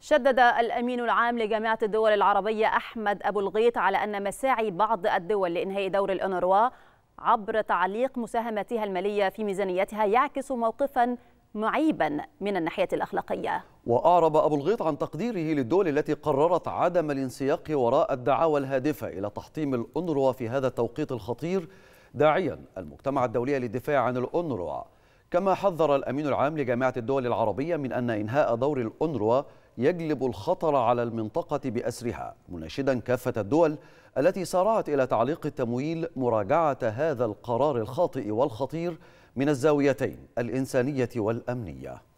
شدد الأمين العام لجامعة الدول العربية أحمد أبو الغيط على أن مساعي بعض الدول لإنهاء دور الأونروا عبر تعليق مساهمتها المالية في ميزانيتها يعكس موقفا معيبا من الناحية الأخلاقية وأعرب أبو الغيط عن تقديره للدول التي قررت عدم الانسياق وراء الدعاوى الهادفة إلى تحطيم الأونروا في هذا التوقيت الخطير داعيا المجتمع الدولي للدفاع عن الأونروا كما حذر الأمين العام لجامعة الدول العربية من أن إنهاء دور الأونروا يجلب الخطر على المنطقة بأسرها مناشدا كافة الدول التي سارعت إلى تعليق التمويل مراجعة هذا القرار الخاطئ والخطير من الزاويتين الإنسانية والأمنية